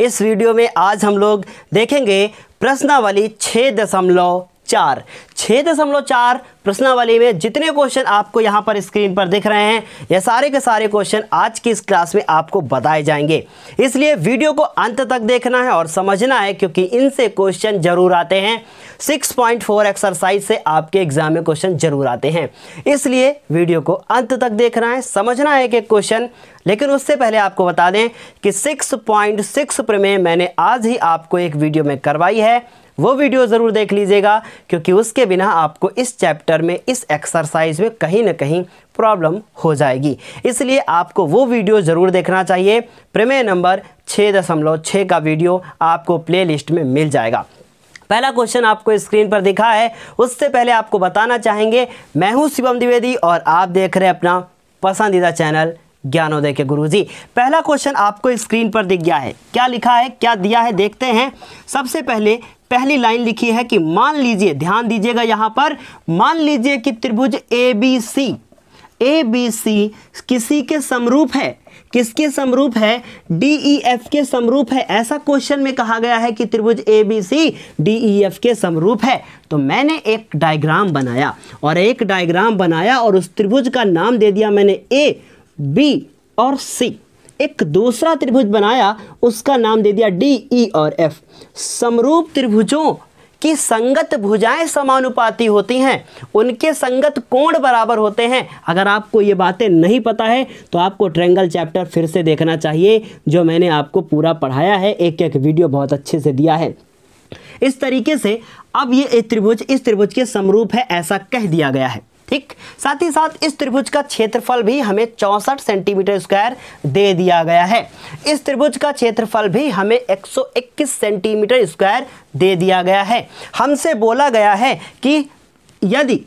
इस वीडियो में आज हम लोग देखेंगे प्रश्नावली छः दशमलव चार छः दशमलव चार प्रश्नावली में जितने क्वेश्चन आपको यहाँ पर स्क्रीन पर दिख रहे हैं यह सारे के सारे क्वेश्चन आज की इस क्लास में आपको बताए जाएंगे इसलिए वीडियो को अंत तक देखना है और समझना है क्योंकि इनसे क्वेश्चन जरूर आते हैं 6.4 एक्सरसाइज से आपके एग्जाम में क्वेश्चन जरूर आते हैं इसलिए वीडियो को अंत तक देखना है समझना है कि क्वेश्चन लेकिन उससे पहले आपको बता दें कि 6.6 प्रमेय मैंने आज ही आपको एक वीडियो में करवाई है वो वीडियो ज़रूर देख लीजिएगा क्योंकि उसके बिना आपको इस चैप्टर में इस एक्सरसाइज में कहीं ना कहीं प्रॉब्लम हो जाएगी इसलिए आपको वो वीडियो ज़रूर देखना चाहिए प्रमेय नंबर छः दशमलव छः का वीडियो आपको लिस्ट में मिल जाएगा पहला क्वेश्चन आपको स्क्रीन पर दिखा है उससे पहले आपको बताना चाहेंगे मैं हूँ शिवम द्विवेदी और आप देख रहे हैं अपना पसंदीदा चैनल ज्ञानोदय के गुरुजी पहला क्वेश्चन आपको स्क्रीन पर दिख गया है क्या लिखा है क्या दिया है देखते हैं सबसे पहले पहली लाइन लिखी है कि मान लीजिए ध्यान दीजिएगा यहाँ पर मान लीजिए कि त्रिभुज A B C A B सी किसी के समरूप है किसके समरूप है डी ई एफ के समरूप है ऐसा क्वेश्चन में कहा गया है कि त्रिभुज A B C D E F के समरूप है तो मैंने एक डायग्राम बनाया और एक डायग्राम बनाया और उस त्रिभुज का नाम दे दिया मैंने ए बी और सी एक दूसरा त्रिभुज बनाया उसका नाम दे दिया डी ई e और एफ समरूप त्रिभुजों की संगत भुजाएं समानुपाती होती हैं उनके संगत कोण बराबर होते हैं अगर आपको ये बातें नहीं पता है तो आपको ट्रेंगल चैप्टर फिर से देखना चाहिए जो मैंने आपको पूरा पढ़ाया है एक एक वीडियो बहुत अच्छे से दिया है इस तरीके से अब ये त्रिभुज इस त्रिभुज के समरूप है ऐसा कह दिया गया है ठीक साथ ही साथ इस त्रिभुज का क्षेत्रफल भी हमें चौंसठ सेंटीमीटर स्क्वायर दे दिया गया है इस त्रिभुज का क्षेत्रफल भी हमें 121 सेंटीमीटर स्क्वायर दे दिया गया है हमसे बोला गया है कि यदि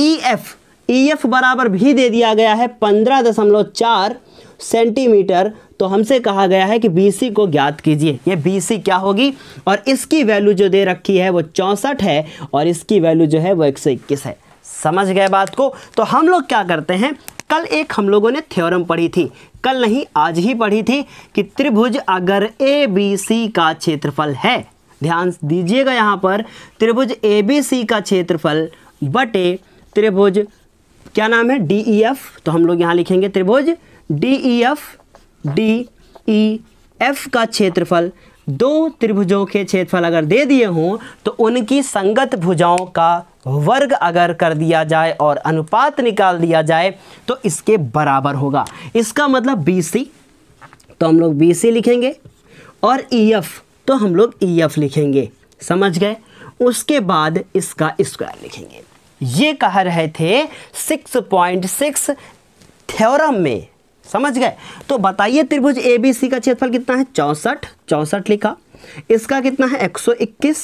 ई एफ ई एफ बराबर भी दे दिया गया है पंद्रह दशमलव चार सेंटीमीटर तो हमसे कहा गया है कि BC को ज्ञात कीजिए ये BC क्या होगी और इसकी वैल्यू जो दे रखी है वो चौंसठ है और इसकी वैल्यू जो है वो एक है समझ गए बात को तो हम लोग क्या करते हैं कल एक हम लोगों ने थ्योरम पढ़ी थी कल नहीं आज ही पढ़ी थी कि त्रिभुज अगर ए बी सी का क्षेत्रफल है ध्यान दीजिएगा यहाँ पर त्रिभुज ए बी सी का क्षेत्रफल बटे त्रिभुज क्या नाम है डी ई एफ तो हम लोग यहाँ लिखेंगे त्रिभुज D E F D E F का क्षेत्रफल दो त्रिभुजों के क्षेत्रफल अगर दे दिए हों तो उनकी संगत भुजाओं का वर्ग अगर कर दिया जाए और अनुपात निकाल दिया जाए तो इसके बराबर होगा इसका मतलब बी सी तो हम लोग बी सी लिखेंगे और ई e एफ तो हम लोग ई e एफ लिखेंगे समझ गए उसके बाद इसका स्क्वायर लिखेंगे ये कह रहे थे 6.6 थ्योरम में समझ गए तो बताइए त्रिभुज ए बी सी का क्षेत्रफल कितना है चौंसठ चौंसठ लिखा इसका कितना है 121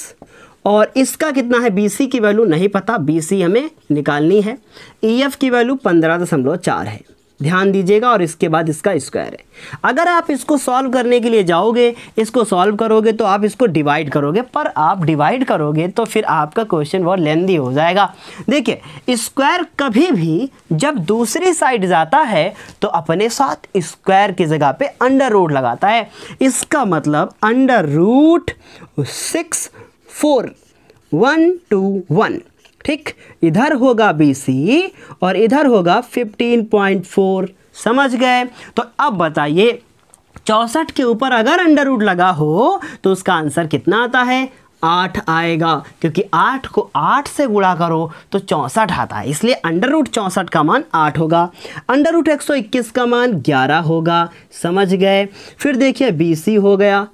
और इसका कितना है सी की वैल्यू नहीं पता बी सी हमें निकालनी है ई e एफ की वैल्यू पंद्रह दशमलव चार है ध्यान दीजिएगा और इसके बाद इसका स्क्वायर है अगर आप इसको सॉल्व करने के लिए जाओगे इसको सॉल्व करोगे तो आप इसको डिवाइड करोगे पर आप डिवाइड करोगे तो फिर आपका क्वेश्चन बहुत लेंदी हो जाएगा देखिए स्क्वायर कभी भी जब दूसरी साइड जाता है तो अपने साथ स्क्वायर की जगह पे अंडर रूट लगाता है इसका मतलब under root six four one two one ठीक इधर होगा बी और इधर होगा 15.4 समझ गए तो अब बताइए चौसठ के ऊपर अगर अंडर रूट लगा हो तो उसका आंसर कितना आता है आठ आएगा क्योंकि आठ को आठ से गुणा करो तो चौंसठ आता है इसलिए अंडर रूट चौंसठ का मान आठ होगा अंडर रूट एक सौ इक्कीस का मान ग्यारह होगा समझ गए फिर देखिए बी सी हो गया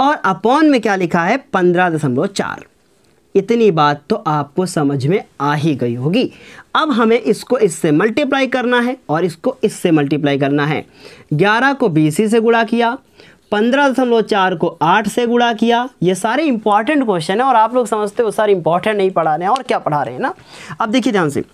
और अपॉन में क्या लिखा है पंद्रह दशमलव चार इतनी बात तो आपको समझ में आ ही गई होगी अब हमें इसको इससे मल्टीप्लाई करना है और इसको इससे मल्टीप्लाई करना है ग्यारह को बी से गुणा किया पंद्रह दशमलव चार को आठ से गुणा किया ये सारे इंपॉर्टेंट क्वेश्चन है और आप लोग समझते हो सारे इंपॉर्टेंट नहीं पढ़ा रहे हैं और क्या पढ़ा रहे हैं ना अब देखिए ध्यान से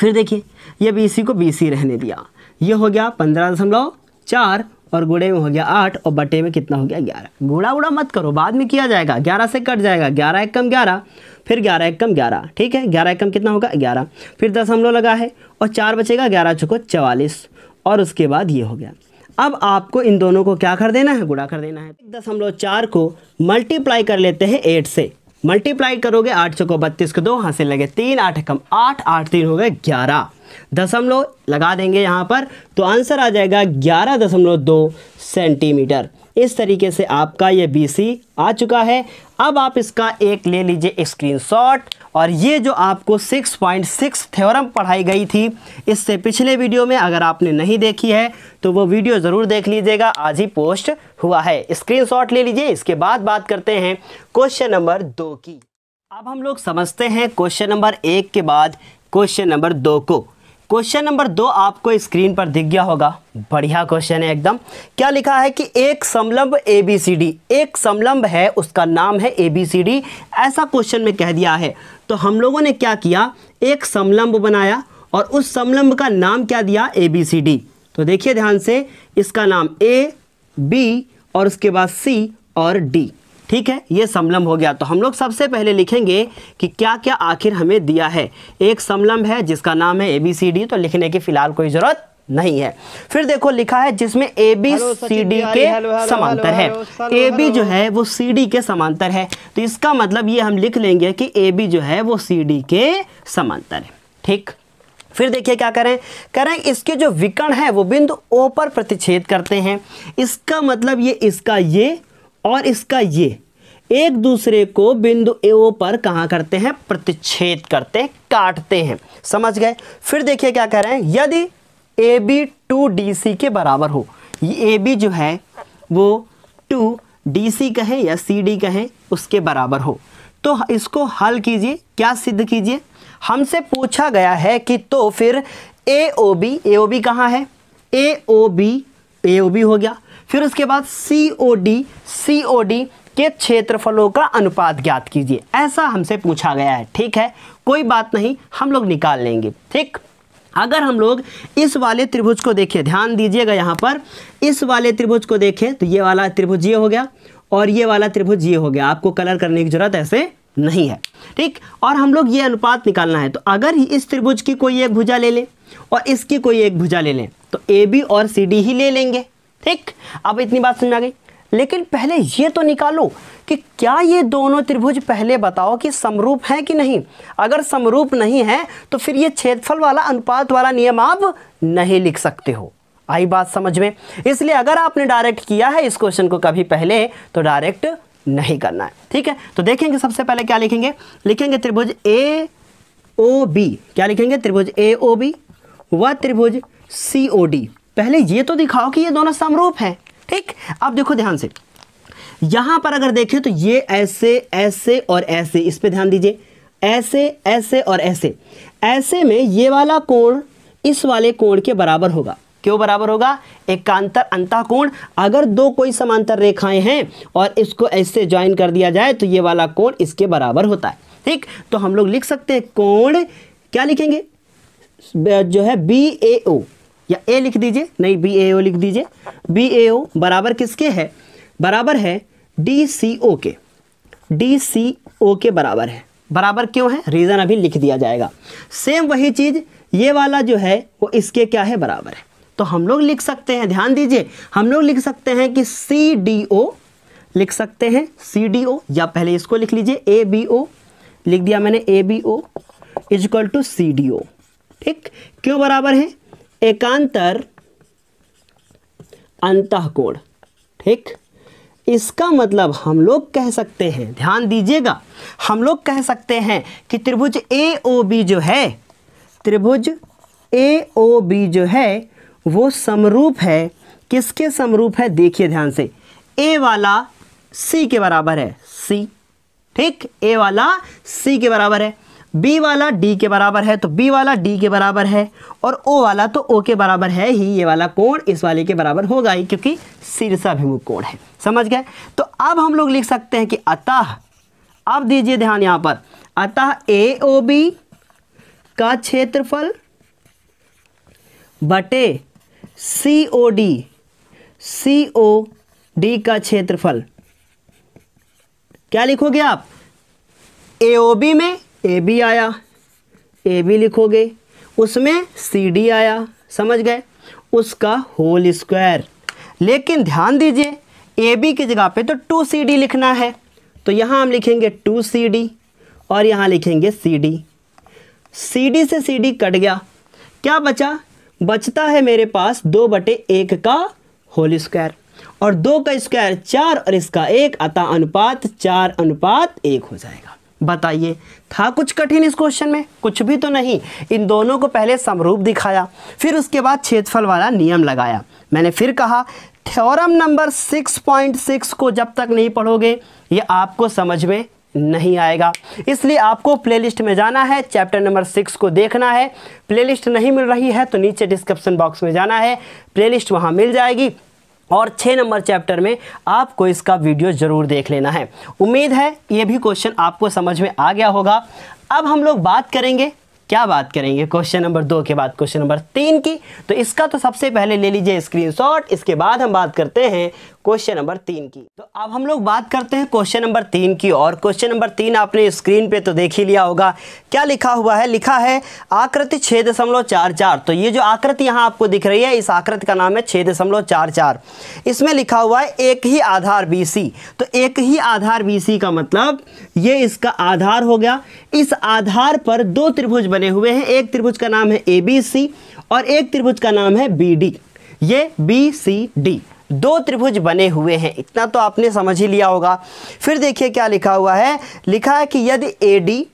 फिर देखिए ये बी को बी रहने दिया ये हो गया पंद्रह दशमलव चार और गुड़े में हो गया आठ और बटे में कितना हो गया ग्यारह गुड़ा उड़ा मत करो बाद में किया जाएगा ग्यारह से कट जाएगा ग्यारह एक कम ग्यारह फिर ग्यारह एक कम ग्यारह ठीक है ग्यारह एक कम कितना होगा ग्यारह फिर दस हम लोग लगा है और चार बचेगा ग्यारह चुको चवालीस और उसके बाद ये हो गया अब आपको इन दोनों को क्या कर देना है गुड़ा कर देना है दस हम लोग चार को मल्टीप्लाई कर लेते हैं एट से मल्टीप्लाई करोगे आठ सौ को बत्तीस को दो हाँ से लगे तीन आठ कम आठ आठ तीन हो गए ग्यारह दशमलव लगा देंगे यहाँ पर तो आंसर आ जाएगा ग्यारह दशमलव दो सेंटीमीटर इस तरीके से आपका ये बी आ चुका है अब आप इसका एक ले लीजिए स्क्रीनशॉट और ये जो आपको 6.6 थ्योरम पढ़ाई गई थी इससे पिछले वीडियो में अगर आपने नहीं देखी है तो वो वीडियो ज़रूर देख लीजिएगा आज ही पोस्ट हुआ है स्क्रीनशॉट ले लीजिए इसके बाद बात करते हैं क्वेश्चन नंबर दो की अब हम लोग समझते हैं क्वेश्चन नंबर एक के बाद क्वेश्चन नंबर दो को क्वेश्चन नंबर दो आपको स्क्रीन पर दिख गया होगा बढ़िया क्वेश्चन है एकदम क्या लिखा है कि एक समलंब ए बी सी डी एक समलम्ब है उसका नाम है ए बी सी डी ऐसा क्वेश्चन में कह दिया है तो हम लोगों ने क्या किया एक समलम्ब बनाया और उस समलम्ब का नाम क्या दिया ए बी सी डी तो देखिए ध्यान से इसका नाम ए बी और उसके बाद सी और डी ठीक है ये समलंब हो गया तो हम लोग सबसे पहले लिखेंगे कि क्या क्या आखिर हमें दिया है एक समलंब है जिसका नाम है ए बी सी डी तो लिखने की फ़िलहाल कोई ज़रूरत नहीं है फिर देखो लिखा है जिसमें ए बी सी डी के समांतर है ए बी जो है वो सी डी के समांतर है तो इसका मतलब ये हम लिख लेंगे कि ए बी जो है वो सी डी के समांतर है ठीक फिर देखिए क्या करें करें इसके जो विकर्ण है वो बिंदु ओ पर प्रतिच्छेद करते हैं इसका मतलब ये इसका ये और इसका ये एक दूसरे को बिंदु ए पर कहाँ करते हैं प्रतिच्छेद करते हैं काटते हैं समझ गए फिर देखिए क्या कह रहे हैं यदि A B two D C के बराबर हो ये ए बी जो है वो टू डी सी कहें या सी डी कहें उसके बराबर हो तो इसको हल कीजिए क्या सिद्ध कीजिए हमसे पूछा गया है कि तो फिर ए ओ बी ए ओ बी कहाँ है ए ओ बी ए ओ बी हो गया फिर उसके बाद सी O D C O D के क्षेत्रफलों का अनुपात ज्ञात कीजिए ऐसा हमसे पूछा गया है ठीक है कोई बात नहीं हम लोग निकाल लेंगे ठीक अगर हम लोग इस वाले त्रिभुज को देखें ध्यान दीजिएगा यहाँ पर इस वाले त्रिभुज को देखें तो ये वाला त्रिभुज ये हो गया और ये वाला त्रिभुज ये हो गया आपको कलर करने की ज़रूरत ऐसे नहीं है ठीक और हम लोग ये अनुपात निकालना है तो अगर इस त्रिभुज की कोई एक भुजा ले लें और इसकी कोई एक भुजा ले लें तो ए बी और सी डी ही ले लेंगे ठीक अब इतनी बात समझ आ गई लेकिन पहले ये तो निकालो कि क्या ये दोनों त्रिभुज पहले बताओ कि समरूप हैं कि नहीं अगर समरूप नहीं है तो फिर ये क्षेत्रफल वाला अनुपात वाला नियम आप नहीं लिख सकते हो आई बात समझ में इसलिए अगर आपने डायरेक्ट किया है इस क्वेश्चन को कभी पहले तो डायरेक्ट नहीं करना है ठीक है तो देखेंगे सबसे पहले क्या लिखेंगे लिखेंगे त्रिभुज ए ओ बी क्या लिखेंगे त्रिभुज ए ओ बी व त्रिभुज सी ओ डी पहले ये तो दिखाओ कि ये दोनों समरूप हैं ठीक अब देखो ध्यान से यहां पर अगर देखें तो ये ऐसे ऐसे और ऐसे इस पर ध्यान दीजिए ऐसे ऐसे और ऐसे ऐसे में ये वाला कोण इस वाले कोण के बराबर होगा क्यों बराबर होगा एकांतर अंतः कोण अगर दो कोई समांतर रेखाएं हैं और इसको ऐसे ज्वाइन कर दिया जाए तो ये वाला कोण इसके बराबर होता है ठीक तो हम लोग लिख सकते हैं कोण क्या लिखेंगे जो है बी ए ओ या ए लिख दीजिए नहीं बी ए ओ लिख दीजिए बी ए ओ बराबर किसके है बराबर है डी सी ओ के डी सी ओ के बराबर है बराबर क्यों है रीज़न अभी लिख दिया जाएगा सेम वही चीज़ ये वाला जो है वो इसके क्या है बराबर है तो हम लोग लिख सकते हैं ध्यान दीजिए हम लोग लिख सकते हैं कि सी डी ओ लिख सकते हैं सी डी ओ या पहले इसको लिख लीजिए ए बी ओ लिख दिया मैंने A B O is equal to C D O ठीक क्यों बराबर है एकांतर अंतकोण ठीक इसका मतलब हम लोग कह सकते हैं ध्यान दीजिएगा हम लोग कह सकते हैं कि त्रिभुज ए ओ बी जो है त्रिभुज ए ओ बी जो है वो समरूप है किसके समरूप है देखिए ध्यान से ए वाला सी के बराबर है सी ठीक ए वाला सी के बराबर है बी वाला डी के बराबर है तो बी वाला डी के बराबर है और ओ वाला तो ओ के बराबर है ही ये वाला कोण इस वाले के बराबर होगा ही क्योंकि शीर्षाभिमुख कोण है समझ गए तो अब हम लोग लिख सकते हैं कि अतः अब दीजिए ध्यान यहां पर अतः ए ओ बी का क्षेत्रफल बटे सी O D C O D का क्षेत्रफल क्या लिखोगे आप ए ओ बी में ए बी आया ए बी लिखोगे उसमें सी डी आया समझ गए उसका होल स्क्वायर लेकिन ध्यान दीजिए ए बी की जगह पे तो टू सी डी लिखना है तो यहाँ हम लिखेंगे टू सी डी और यहाँ लिखेंगे सी डी सी डी से सी डी कट गया क्या बचा बचता है मेरे पास दो बटे एक का होल स्क्वायर और दो का स्क्वायर चार और इसका एक अतः अनुपात चार अनुपात एक हो जाएगा बताइए था कुछ कठिन इस क्वेश्चन में कुछ भी तो नहीं इन दोनों को पहले समरूप दिखाया फिर उसके बाद क्षेत्रफल वाला नियम लगाया मैंने फिर कहा थ्योरम नंबर 6.6 को जब तक नहीं पढ़ोगे ये आपको समझ में नहीं आएगा इसलिए आपको प्लेलिस्ट में जाना है चैप्टर नंबर सिक्स को देखना है प्लेलिस्ट नहीं मिल रही है तो नीचे डिस्क्रिप्शन बॉक्स में जाना है प्लेलिस्ट वहाँ मिल जाएगी और छः नंबर चैप्टर में आपको इसका वीडियो ज़रूर देख लेना है उम्मीद है ये भी क्वेश्चन आपको समझ में आ गया होगा अब हम लोग बात करेंगे क्या बात करेंगे क्वेश्चन नंबर दो के बाद क्वेश्चन नंबर तीन की तो इसका तो सबसे पहले ले लीजिए स्क्रीनशॉट इसके बाद हम बात करते हैं क्वेश्चन नंबर तीन की तो अब हम लोग बात करते हैं क्वेश्चन नंबर तीन की और क्वेश्चन नंबर तीन आपने स्क्रीन पे तो देख ही लिया होगा क्या लिखा हुआ है लिखा है आकृति छः दशमलव चार चार तो ये जो आकृति यहाँ आपको दिख रही है इस आकृति का नाम है छः दशमलव चार चार इसमें लिखा हुआ है एक ही आधार बी सी तो एक ही आधार बी सी का मतलब ये इसका आधार हो गया इस आधार पर दो त्रिभुज बने हुए हैं एक त्रिभुज का नाम है ए बी सी और एक त्रिभुज का नाम है बी डी ये बी सी डी दो त्रिभुज बने हुए हैं इतना तो आपने समझ ही लिया होगा फिर देखिए क्या लिखा हुआ है लिखा है कि यदि ए डी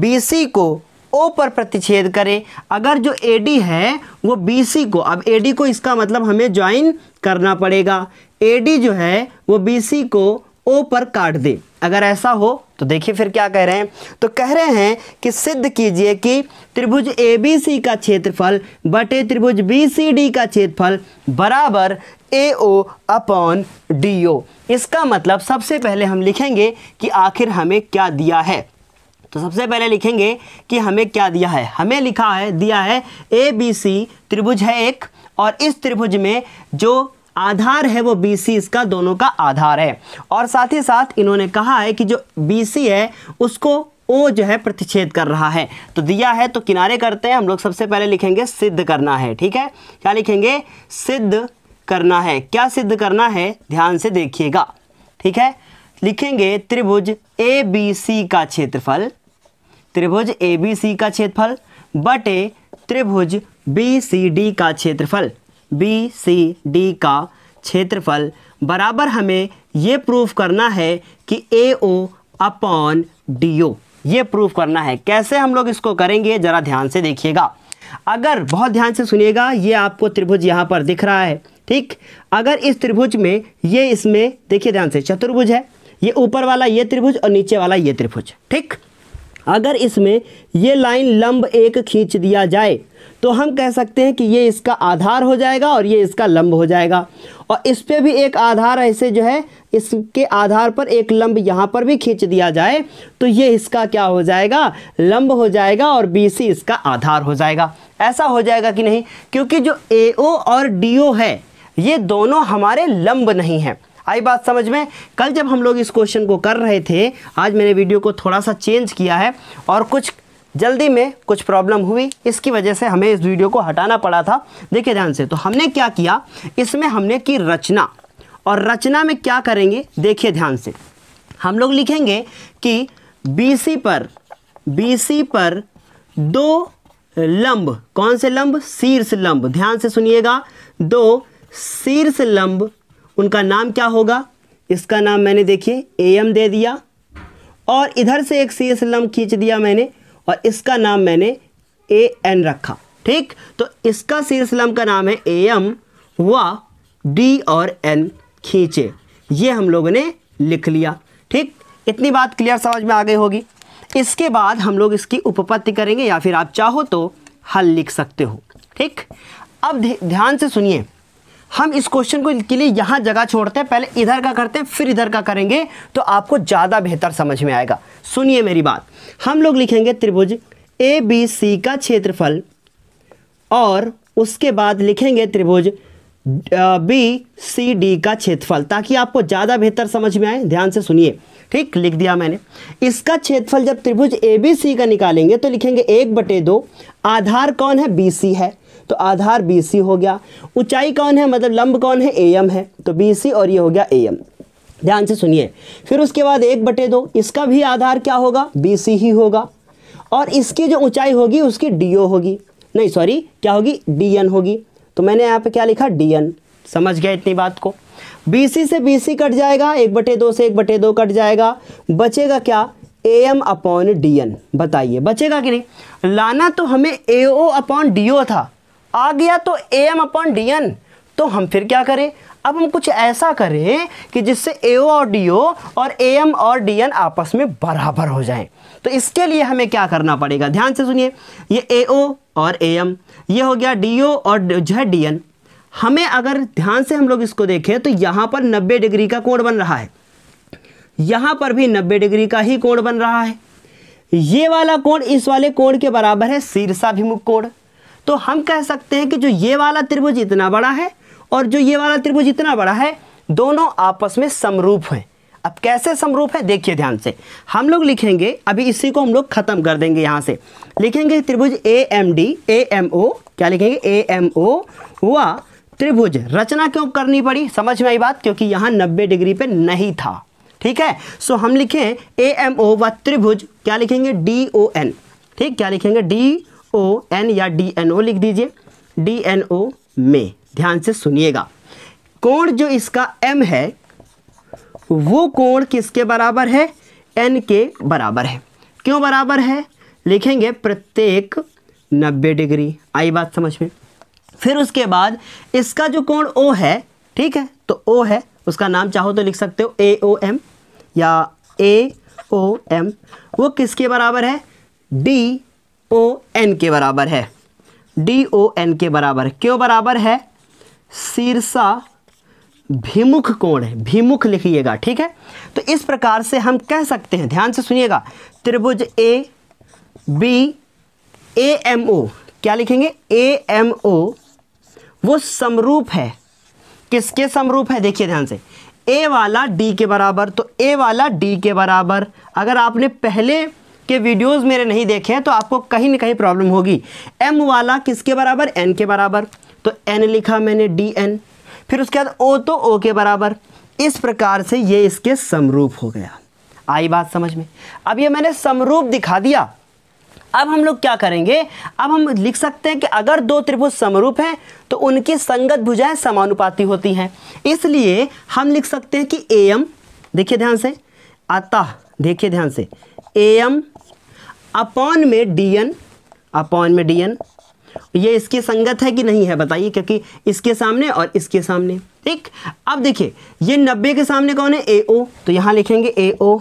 बी सी को ओ पर प्रतिच्छेद करें अगर जो ए डी है वो बी सी को अब ए डी को इसका मतलब हमें ज्वाइन करना पड़ेगा ए डी जो है वो बी सी को ओ पर काट दे अगर ऐसा हो तो देखिए फिर क्या कह रहे हैं तो कह रहे हैं कि सिद्ध कीजिए कि त्रिभुज ए बी सी का क्षेत्रफल बटे त्रिभुज बी सी डी का क्षेत्रफल बराबर ए ओ अपॉन डी ओ इसका मतलब सबसे पहले हम लिखेंगे कि आखिर हमें क्या दिया है तो सबसे पहले लिखेंगे कि हमें क्या दिया है हमें लिखा है दिया है ए बी सी त्रिभुज है एक और इस त्रिभुज में जो आधार है वो बी सी इसका दोनों का आधार है और साथ ही साथ इन्होंने कहा है कि जो बी सी है उसको ओ जो है प्रतिच्छेद कर रहा है तो दिया है तो किनारे करते हैं हम लोग सबसे पहले लिखेंगे सिद्ध करना है ठीक है क्या लिखेंगे सिद्ध करना है क्या सिद्ध करना है ध्यान से देखिएगा ठीक है लिखेंगे त्रिभुज ए बी सी का क्षेत्रफल त्रिभुज ए बी सी का क्षेत्रफल बटे त्रिभुज बी सी डी का क्षेत्रफल बी सी डी का क्षेत्रफल बराबर हमें ये प्रूफ करना है कि ए ओ अपॉन डी ओ ये प्रूफ करना है कैसे हम लोग इसको करेंगे ज़रा ध्यान से देखिएगा अगर बहुत ध्यान से सुनिएगा ये आपको त्रिभुज यहाँ पर दिख रहा है ठीक अगर इस त्रिभुज में ये इसमें देखिए ध्यान से चतुर्भुज है ये ऊपर वाला ये त्रिभुज और नीचे वाला ये त्रिभुज ठीक अगर इसमें ये लाइन लंब एक खींच दिया जाए तो हम कह सकते हैं कि ये इसका आधार हो जाएगा और ये इसका लंब हो जाएगा और इस पर भी एक आधार ऐसे जो है इसके आधार पर एक लंब यहाँ पर भी खींच दिया जाए तो ये इसका क्या हो जाएगा लंब हो जाएगा और बी सी इसका आधार हो जाएगा ऐसा हो जाएगा कि नहीं क्योंकि जो ए ओ और डी ओ है ये दोनों हमारे लंब नहीं हैं आई बात समझ में कल जब हम लोग इस क्वेश्चन को कर रहे थे आज मैंने वीडियो को थोड़ा सा चेंज किया है और कुछ जल्दी में कुछ प्रॉब्लम हुई इसकी वजह से हमें इस वीडियो को हटाना पड़ा था देखिए ध्यान से तो हमने क्या किया इसमें हमने की रचना और रचना में क्या करेंगे देखिए ध्यान से हम लोग लिखेंगे कि बी पर बी पर दो लंब कौन से लंब शीर्ष लंब ध्यान से सुनिएगा दो शीर्ष लंब उनका नाम क्या होगा इसका नाम मैंने देखिए ए एम दे दिया और इधर से एक शीर्ष लंब खींच दिया मैंने और इसका नाम मैंने ए एन रखा ठीक तो इसका शीर्ष लंब का नाम है ए एम व डी और एन खींचे ये हम लोगों ने लिख लिया ठीक इतनी बात क्लियर समझ में आ गई होगी इसके बाद हम लोग इसकी उपपत्ति करेंगे या फिर आप चाहो तो हल लिख सकते हो ठीक अब ध्यान से सुनिए हम इस क्वेश्चन को के लिए यहाँ जगह छोड़ते हैं पहले इधर का करते हैं फिर इधर का करेंगे तो आपको ज़्यादा बेहतर समझ में आएगा सुनिए मेरी बात हम लोग लिखेंगे त्रिभुज ए बी सी का क्षेत्रफल और उसके बाद लिखेंगे त्रिभुज बी सी डी का क्षेत्रफल ताकि आपको ज़्यादा बेहतर समझ में आए ध्यान से सुनिए ठीक लिख दिया मैंने इसका क्षेत्रफल जब त्रिभुज ए बी सी का निकालेंगे तो लिखेंगे एक बटे दो आधार कौन है बी सी है तो आधार बी हो गया ऊंचाई कौन है मतलब लंब कौन है ए एम है तो बी और ये हो गया ए एम ध्यान से सुनिए फिर उसके बाद एक बटे दो इसका भी आधार क्या होगा बी सी ही होगा और इसकी जो ऊंचाई होगी उसकी डी ओ होगी नहीं सॉरी क्या होगी डी होगी तो मैंने यहाँ पे क्या लिखा डी समझ गया इतनी बात को बी से बी सी कट जाएगा एक बटे दो से एक बटे दो कट जाएगा बचेगा क्या A M upon D N बताइए बचेगा कि नहीं लाना तो हमें ए ओ अपॉन डी ओ था आ गया तो A M upon D N तो हम फिर क्या करें अब हम कुछ ऐसा करें कि जिससे ए और डी और ए एम और डी एन आपस में बराबर हो जाएं तो इसके लिए हमें क्या करना पड़ेगा ध्यान से सुनिए ये ए और ए एम ये हो गया डी और जो है डी एन हमें अगर ध्यान से हम लोग इसको देखें तो यहाँ पर 90 डिग्री का कोण बन रहा है यहाँ पर भी 90 डिग्री का ही कोण बन रहा है ये वाला कोण इस वाले कोण के बराबर है शीर्षाभिमुख कोण तो हम कह सकते हैं कि जो ये वाला त्रिभुज इतना बड़ा है और जो ये वाला त्रिभुज इतना बड़ा है दोनों आपस में समरूप हैं अब कैसे समरूप है देखिए ध्यान से हम लोग लिखेंगे अभी इसी को हम लोग ख़त्म कर देंगे यहाँ से लिखेंगे त्रिभुज A M D A M O क्या लिखेंगे ए एम ओ व त्रिभुज रचना क्यों करनी पड़ी समझ में आई बात क्योंकि यहाँ नब्बे डिग्री पे नहीं था ठीक है सो हम लिखें ए एम ओ व त्रिभुज क्या लिखेंगे डी ओ एन ठीक क्या लिखेंगे डी ओ एन या डी एन ओ लिख दीजिए डी एन ओ में ध्यान से सुनिएगा कोण जो इसका एम है वो कोण किसके बराबर है एन के बराबर है क्यों बराबर है लिखेंगे प्रत्येक 90 डिग्री आई बात समझ में फिर उसके बाद इसका जो कोण ओ है ठीक है तो ओ है उसका नाम चाहो तो लिख सकते हो ए ओ एम या ए ओ एम वो किसके बराबर है डी ओ एन के बराबर है डी ओ एन के बराबर क्यों बराबर है सिरसा भीमुख कोण है भिमुख लिखिएगा ठीक है तो इस प्रकार से हम कह सकते हैं ध्यान से सुनिएगा त्रिभुज A B A M O क्या लिखेंगे ए एम ओ वो समरूप है किसके समरूप है देखिए ध्यान से ए वाला डी के बराबर तो ए वाला डी के बराबर अगर आपने पहले के वीडियोज़ मेरे नहीं देखे हैं तो आपको कहीं ना कहीं प्रॉब्लम होगी एम वाला किसके बराबर एन के बराबर तो एन लिखा मैंने डी एन फिर उसके बाद ओ तो ओ के बराबर इस प्रकार से ये इसके समरूप हो गया आई बात समझ में अब ये मैंने समरूप दिखा दिया अब हम लोग क्या करेंगे अब हम लिख सकते हैं कि अगर दो त्रिभुज समरूप हैं तो उनकी संगत भुजाएं समानुपाती होती हैं इसलिए हम लिख सकते हैं कि ए एम देखिए ध्यान से अतः देखिए ध्यान से ए एम अपॉन में डी एन अपॉन में डी एन ये इसके संगत है कि नहीं है बताइए क्योंकि इसके सामने और इसके सामने ठीक अब देखिए ये नब्बे के सामने कौन है ए ओ तो यहाँ लिखेंगे ए ओ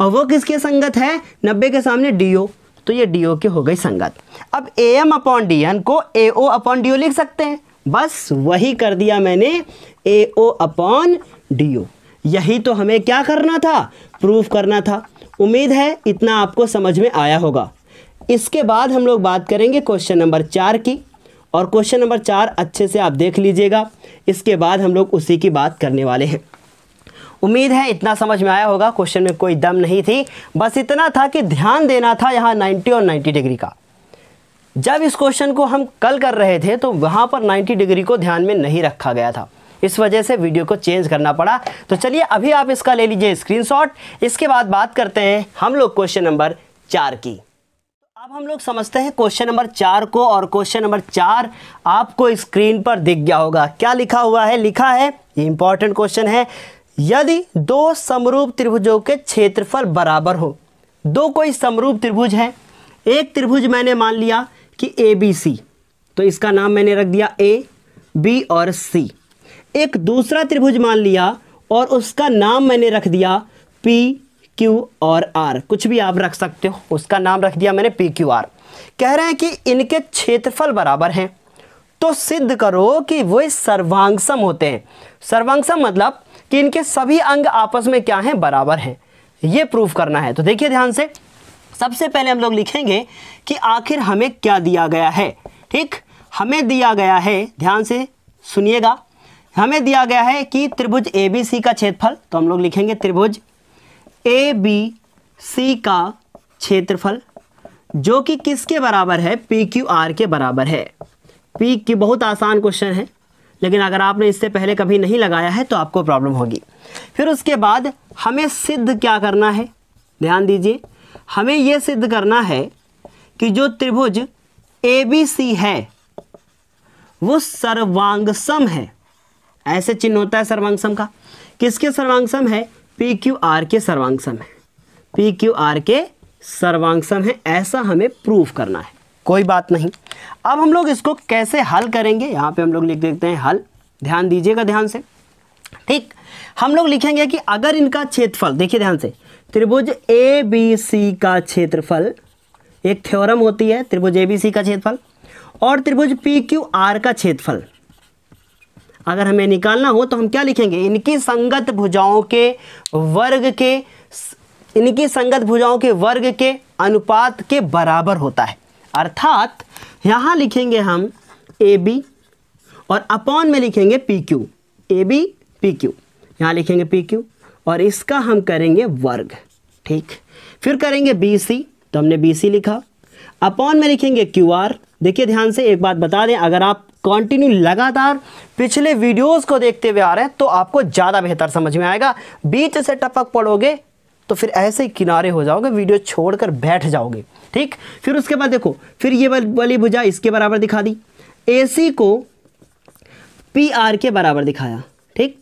और वो किसके संगत है नब्बे के सामने डी ओ तो ये डी ओ के हो गई संगत अब A M upon D N को A O upon D O लिख सकते हैं बस वही कर दिया मैंने ए ओ अपॉन डी ओ यही तो हमें क्या करना था प्रूफ करना था उम्मीद है इतना आपको समझ में आया होगा इसके बाद हम लोग बात करेंगे क्वेश्चन नंबर चार की और क्वेश्चन नंबर चार अच्छे से आप देख लीजिएगा इसके बाद हम लोग उसी की बात करने वाले हैं उम्मीद है इतना समझ में आया होगा क्वेश्चन में कोई दम नहीं थी बस इतना था कि ध्यान देना था यहाँ 90 और 90 डिग्री का जब इस क्वेश्चन को हम कल कर रहे थे तो वहाँ पर 90 डिग्री को ध्यान में नहीं रखा गया था इस वजह से वीडियो को चेंज करना पड़ा तो चलिए अभी आप इसका ले लीजिए स्क्रीनशॉट इसके बाद बात करते हैं हम लोग क्वेश्चन नंबर चार की अब हम लोग समझते हैं क्वेश्चन नंबर चार को और क्वेश्चन नंबर चार आपको स्क्रीन पर दिख गया होगा क्या लिखा हुआ है लिखा है ये इंपॉर्टेंट क्वेश्चन है यदि दो समरूप त्रिभुजों के क्षेत्रफल बराबर हो दो कोई समरूप त्रिभुज है एक त्रिभुज मैंने मान लिया कि ए बी सी तो इसका नाम मैंने रख दिया ए बी और सी एक दूसरा त्रिभुज मान लिया और उसका नाम मैंने रख दिया पी क्यू और आर कुछ भी आप रख सकते हो उसका नाम रख दिया मैंने पी क्यू आर कह रहे हैं कि इनके क्षेत्रफल बराबर हैं तो सिद्ध करो कि वे सर्वांगसम होते हैं सर्वांगसम मतलब कि इनके सभी अंग आपस में क्या हैं बराबर हैं ये प्रूफ करना है तो देखिए ध्यान से सबसे पहले हम लोग लिखेंगे कि आखिर हमें क्या दिया गया है ठीक हमें दिया गया है ध्यान से सुनिएगा हमें दिया गया है कि त्रिभुज ए बी सी का क्षेत्रफल तो हम लोग लिखेंगे त्रिभुज ए बी सी का क्षेत्रफल जो कि किसके बराबर है पी क्यू आर के बराबर है पी की बहुत आसान क्वेश्चन है लेकिन अगर आपने इससे पहले कभी नहीं लगाया है तो आपको प्रॉब्लम होगी फिर उसके बाद हमें सिद्ध क्या करना है ध्यान दीजिए हमें यह सिद्ध करना है कि जो त्रिभुज ए बी सी है वो सर्वांग सम है ऐसे चिन्ह होता है सर्वांगसम का किसके सर्वांगसम है पी क्यू आर के सर्वांगसम है पी क्यू आर के सर्वांगसम है ऐसा हमें प्रूफ करना है कोई बात नहीं अब हम लोग इसको कैसे हल करेंगे यहाँ पे हम लोग लिख देते हैं हल ध्यान दीजिएगा ध्यान से ठीक हम लोग लिखेंगे कि अगर इनका क्षेत्रफल देखिए ध्यान से त्रिभुज ए बी सी का क्षेत्रफल एक थ्योरम होती है त्रिभुज ए बी सी का क्षेत्रफल और त्रिभुज पी क्यू आर का क्षेत्रफल अगर हमें निकालना हो तो हम क्या लिखेंगे इनकी संगत भुजाओं के वर्ग के इनकी संगत भुजाओं के वर्ग के अनुपात के बराबर होता है अर्थात यहाँ लिखेंगे हम ए बी और अपॉन में लिखेंगे P Q A B P Q यहाँ लिखेंगे पी क्यू और इसका हम करेंगे वर्ग ठीक फिर करेंगे बी सी तो हमने बी सी लिखा अपॉन में लिखेंगे क्यू आर देखिए ध्यान से एक बात बता दें अगर आप कंटिन्यू लगातार पिछले वीडियोस को देखते हुए आ रहे हैं तो आपको ज़्यादा बेहतर समझ में आएगा बीच से टपक पड़ोगे तो फिर ऐसे ही किनारे हो जाओगे वीडियो छोड़कर बैठ जाओगे ठीक फिर उसके बाद देखो फिर ये वाली भुजा इसके बराबर दिखा दी ए को पी के बराबर दिखाया ठीक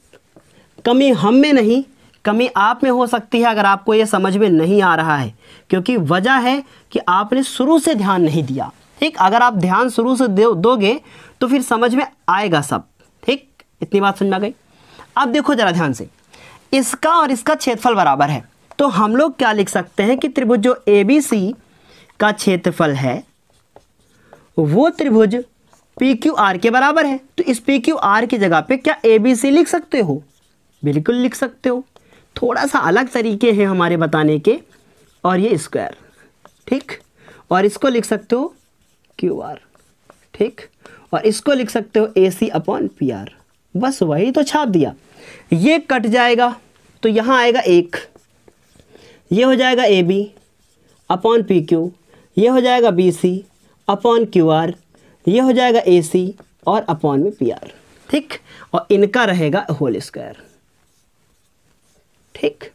कमी हम में नहीं कमी आप में हो सकती है अगर आपको यह समझ में नहीं आ रहा है क्योंकि वजह है कि आपने शुरू से ध्यान नहीं दिया ठीक अगर आप ध्यान शुरू से दोगे तो फिर समझ में आएगा सब ठीक इतनी बात समझ में आ गई अब देखो ज़रा ध्यान से इसका और इसका क्षेत्रफल बराबर है तो हम लोग क्या लिख सकते हैं कि त्रिभुज जो ए बी सी का क्षेत्रफल है वो त्रिभुज पी क्यू आर के बराबर है तो इस पी क्यू आर की जगह पे क्या ए बी सी लिख सकते हो बिल्कुल लिख सकते हो थोड़ा सा अलग तरीके हैं हमारे बताने के और ये स्क्वायर ठीक और इसको लिख सकते हो क्यू आर ठीक और इसको लिख सकते हो A C upon P R बस वही तो छाप दिया ये कट जाएगा तो यहाँ आएगा एक ये हो जाएगा A B upon P Q ये हो जाएगा B C upon Q R ये हो जाएगा ए सी और अपॉन में पी आर ठीक और इनका रहेगा होल स्क्वायर ठीक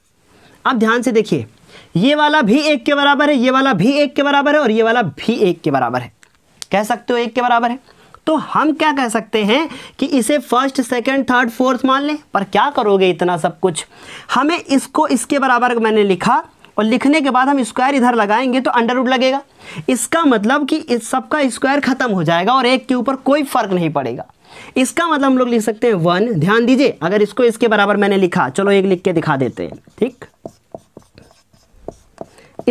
अब ध्यान से देखिए ये वाला भी एक के बराबर है ये वाला भी एक के बराबर है और ये वाला भी एक के बराबर है कह सकते हो एक के बराबर है तो हम क्या कह सकते हैं कि इसे फर्स्ट सेकंड थर्ड फोर्थ मान लें पर क्या करोगे इतना सब कुछ हमें इसको इसके बराबर मैंने लिखा और लिखने के बाद हम स्क्वायर इधर लगाएंगे तो अंडर रूट लगेगा इसका मतलब कि इस सबका स्क्वायर ख़त्म हो जाएगा और एक के ऊपर कोई फ़र्क नहीं पड़ेगा इसका मतलब हम लोग लिख सकते हैं वन ध्यान दीजिए अगर इसको इसके बराबर मैंने लिखा चलो एक लिख के दिखा देते हैं ठीक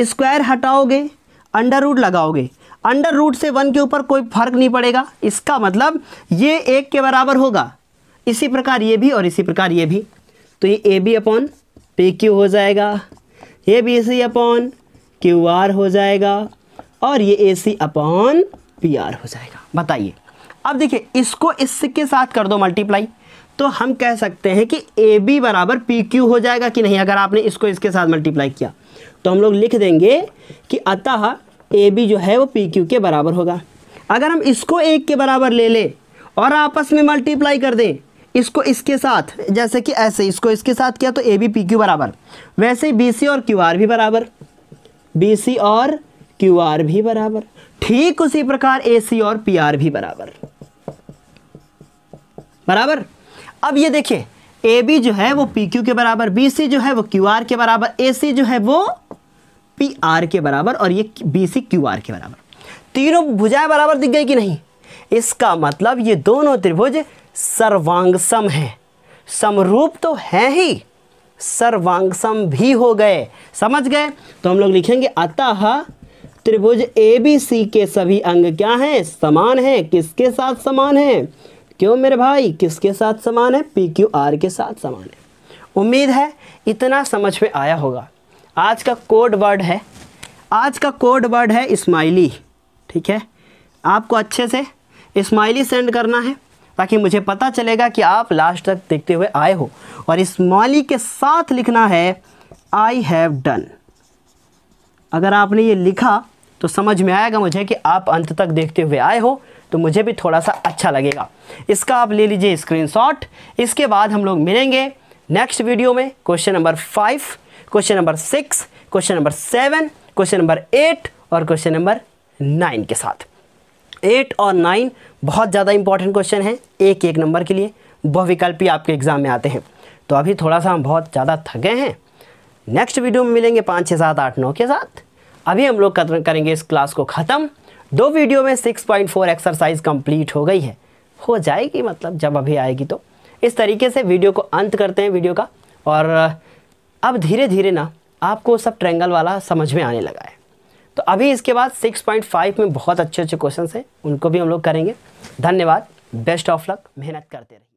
स्क्वायर हटाओगे अंडर रूट लगाओगे अंडर रूट से वन के ऊपर कोई फर्क नहीं पड़ेगा इसका मतलब ये एक के बराबर होगा इसी प्रकार ये भी और इसी प्रकार ये भी तो ये A B upon P Q हो जाएगा ये B C upon Q R हो जाएगा और ये A C upon P R हो जाएगा बताइए अब देखिए इसको इसके साथ कर दो मल्टीप्लाई तो हम कह सकते हैं कि ए बी बराबर पी क्यू हो जाएगा कि नहीं अगर आपने इसको इसके साथ मल्टीप्लाई किया तो हम लोग लिख देंगे कि अतः ए बी जो है वो पी क्यू के बराबर होगा अगर हम इसको एक के बराबर ले लें और आपस में मल्टीप्लाई कर दें इसको इसके साथ जैसे कि ऐसे इसको इसके साथ किया तो ए बी पी क्यू बराबर वैसे ही बी सी और क्यू आर भी बराबर बी सी और क्यू आर भी बराबर ठीक उसी प्रकार ए सी और पी आर भी बराबर बराबर अब ये देखिए ए बी जो है वो पी क्यू के बराबर बी सी जो है वो क्यू आर के बराबर ए सी जो है वो पी आर के बराबर और ये बी सी क्यू आर के बराबर तीनों भुजाएं बराबर दिख गई कि नहीं इसका मतलब ये दोनों त्रिभुज सर्वांग है समरूप तो है ही सर्वांग भी हो गए समझ गए तो हम लोग लिखेंगे अतः त्रिभुज ए बी सी के सभी अंग क्या हैं समान हैं किसके साथ समान हैं क्यों मेरे भाई किसके साथ समान है पी क्यू आर के साथ समान है उम्मीद है इतना समझ में आया होगा आज का कोड वर्ड है आज का कोड वर्ड है स्माइली ठीक है आपको अच्छे से स्माइली सेंड करना है ताकि मुझे पता चलेगा कि आप लास्ट तक देखते हुए आए हो और स्माइली के साथ लिखना है आई हैव डन अगर आपने ये लिखा तो समझ में आएगा मुझे कि आप अंत तक देखते हुए आए हो तो मुझे भी थोड़ा सा अच्छा लगेगा इसका आप ले लीजिए स्क्रीनशॉट इसके बाद हम लोग मिलेंगे नेक्स्ट वीडियो में question number five question number six question number seven question number eight और क्वेश्चन नंबर नाइन के साथ एट और नाइन बहुत ज़्यादा इंपॉर्टेंट क्वेश्चन है एक एक नंबर के लिए बहुविकल्पी आपके एग्ज़ाम में आते हैं तो अभी थोड़ा सा हम बहुत ज़्यादा थके हैं नेक्स्ट वीडियो में मिलेंगे पाँच छः सात आठ नौ के साथ अभी हम लोग करेंगे इस क्लास को ख़त्म दो वीडियो में 6.4 एक्सरसाइज कंप्लीट हो गई है हो जाएगी मतलब जब अभी आएगी तो इस तरीके से वीडियो को अंत करते हैं वीडियो का और अब धीरे धीरे ना आपको सब ट्रेंगल वाला समझ में आने लगा है तो अभी इसके बाद 6.5 में बहुत अच्छे अच्छे क्वेश्चन हैं उनको भी हम लोग करेंगे धन्यवाद बेस्ट ऑफ लक मेहनत करते रहे